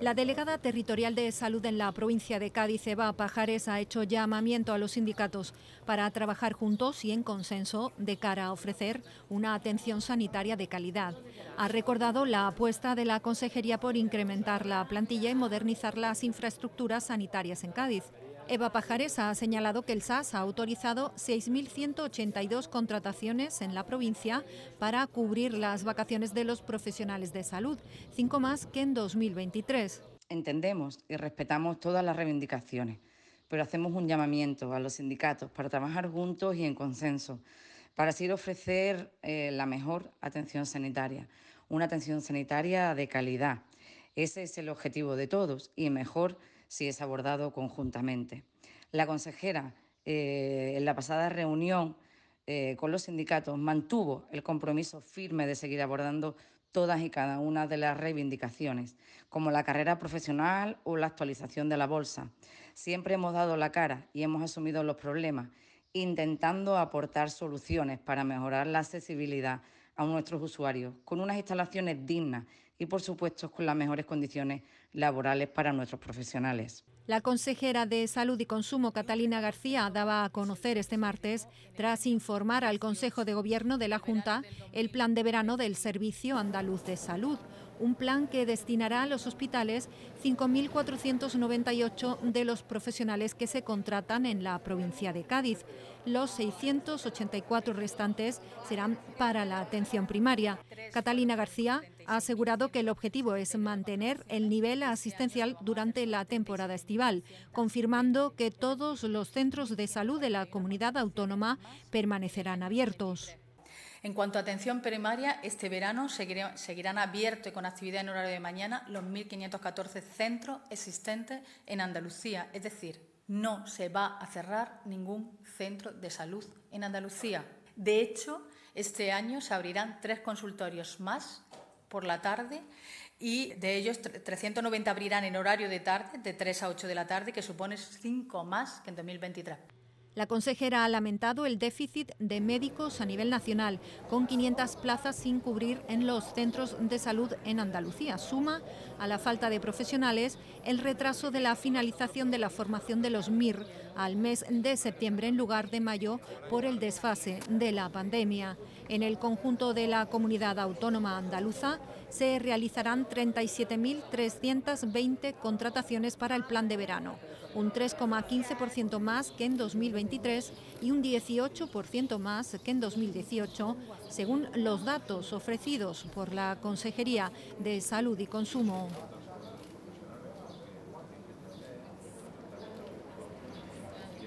La delegada territorial de salud en la provincia de Cádiz, Eva Pajares, ha hecho llamamiento a los sindicatos para trabajar juntos y en consenso de cara a ofrecer una atención sanitaria de calidad. Ha recordado la apuesta de la Consejería por incrementar la plantilla y modernizar las infraestructuras sanitarias en Cádiz. Eva Pajares ha señalado que el SAS ha autorizado 6.182 contrataciones en la provincia para cubrir las vacaciones de los profesionales de salud, cinco más que en 2023. Entendemos y respetamos todas las reivindicaciones, pero hacemos un llamamiento a los sindicatos para trabajar juntos y en consenso, para así ofrecer eh, la mejor atención sanitaria, una atención sanitaria de calidad ese es el objetivo de todos y mejor si es abordado conjuntamente. La consejera eh, en la pasada reunión eh, con los sindicatos mantuvo el compromiso firme de seguir abordando todas y cada una de las reivindicaciones, como la carrera profesional o la actualización de la bolsa. Siempre hemos dado la cara y hemos asumido los problemas, intentando aportar soluciones para mejorar la accesibilidad a nuestros usuarios, con unas instalaciones dignas y, por supuesto, con las mejores condiciones laborales para nuestros profesionales. La consejera de Salud y Consumo, Catalina García, daba a conocer este martes, tras informar al Consejo de Gobierno de la Junta, el plan de verano del Servicio Andaluz de Salud, un plan que destinará a los hospitales 5.498 de los profesionales que se contratan en la provincia de Cádiz. Los 684 restantes serán para la atención primaria. Catalina García ha asegurado que el objetivo es mantener el nivel asistencial durante la temporada estival, confirmando que todos los centros de salud de la comunidad autónoma permanecerán abiertos. En cuanto a atención primaria, este verano seguirán abiertos y con actividad en horario de mañana los 1.514 centros existentes en Andalucía. Es decir, no se va a cerrar ningún centro de salud en Andalucía. De hecho, este año se abrirán tres consultorios más por la tarde y de ellos 390 abrirán en horario de tarde, de 3 a 8 de la tarde, que supone 5 más que en 2023. La consejera ha lamentado el déficit de médicos a nivel nacional, con 500 plazas sin cubrir en los centros de salud en Andalucía. Suma a la falta de profesionales el retraso de la finalización de la formación de los MIR al mes de septiembre en lugar de mayo por el desfase de la pandemia. En el conjunto de la comunidad autónoma andaluza se realizarán 37.320 contrataciones para el plan de verano, un 3,15% más que en 2020 y un 18% más que en 2018, según los datos ofrecidos por la Consejería de Salud y Consumo.